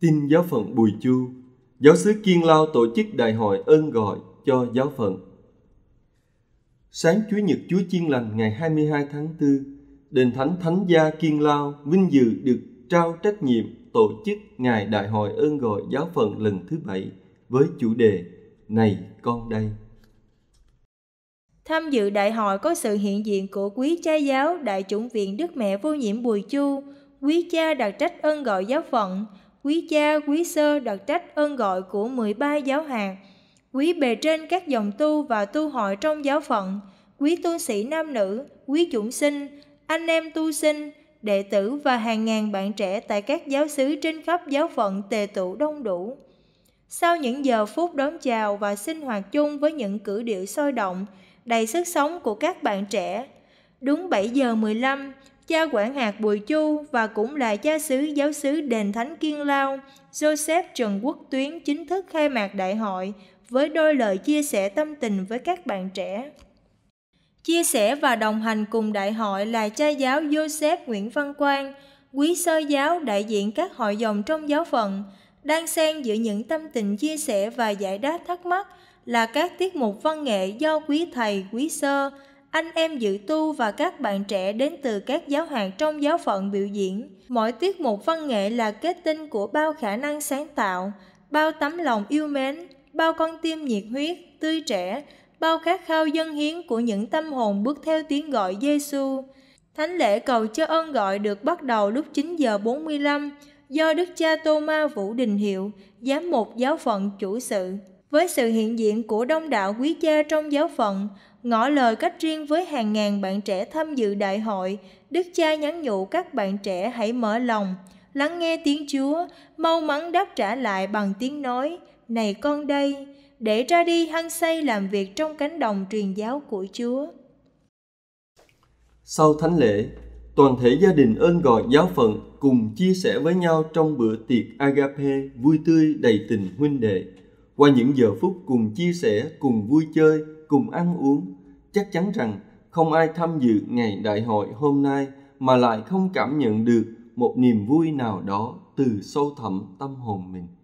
Tin giáo phận Bùi Chu, giáo sứ Kiên Lao tổ chức đại hội ơn gọi cho giáo phận. Sáng Chúa Nhật Chúa Chiên Lành ngày 22 tháng 4, Đền Thánh Thánh Gia Kiên Lao vinh dự được trao trách nhiệm tổ chức Ngày Đại hội ơn gọi giáo phận lần thứ bảy với chủ đề Này con đây. Tham dự đại hội có sự hiện diện của quý cha giáo Đại chủng viện Đức Mẹ Vô Nhiễm Bùi Chu, quý cha đặc trách ơn gọi giáo phận, quý cha, quý sơ đặc trách ơn gọi của 13 giáo hạt, quý bề trên các dòng tu và tu hội trong giáo phận, quý tu sĩ nam nữ, quý chủng sinh, anh em tu sinh, đệ tử và hàng ngàn bạn trẻ tại các giáo xứ trên khắp giáo phận tề tụ đông đủ. Sau những giờ phút đón chào và sinh hoạt chung với những cử điệu sôi động, đầy sức sống của các bạn trẻ, đúng 7 giờ 15, cha quản hạt Bùi Chu và cũng là cha xứ giáo xứ Đền Thánh Kiên Lao, Joseph Trần Quốc Tuyến chính thức khai mạc đại hội với đôi lời chia sẻ tâm tình với các bạn trẻ. Chia sẻ và đồng hành cùng đại hội là cha giáo Joseph Nguyễn Văn Quang, quý sơ giáo đại diện các hội dòng trong giáo phận, đang xen giữa những tâm tình chia sẻ và giải đáp thắc mắc là các tiết mục văn nghệ do quý thầy, quý sơ, anh em dự tu và các bạn trẻ đến từ các giáo hạt trong giáo phận biểu diễn. Mỗi tiết mục văn nghệ là kết tinh của bao khả năng sáng tạo, bao tấm lòng yêu mến, bao con tim nhiệt huyết, tươi trẻ, bao khát khao dân hiến của những tâm hồn bước theo tiếng gọi Giêsu. Thánh lễ cầu cho ơn gọi được bắt đầu lúc 9 giờ 45 do Đức cha Tô Ma Vũ Đình Hiệu, giám mục giáo phận chủ sự. Với sự hiện diện của đông đảo quý cha trong giáo phận, ngỏ lời cách riêng với hàng ngàn bạn trẻ tham dự đại hội, Đức cha nhắn nhủ các bạn trẻ hãy mở lòng, lắng nghe tiếng Chúa, mau mắn đáp trả lại bằng tiếng nói, này con đây, để ra đi hăng say làm việc trong cánh đồng truyền giáo của Chúa. Sau thánh lễ, toàn thể gia đình ơn gọi giáo phận cùng chia sẻ với nhau trong bữa tiệc agape vui tươi đầy tình huynh đệ qua những giờ phút cùng chia sẻ cùng vui chơi cùng ăn uống chắc chắn rằng không ai tham dự ngày đại hội hôm nay mà lại không cảm nhận được một niềm vui nào đó từ sâu thẳm tâm hồn mình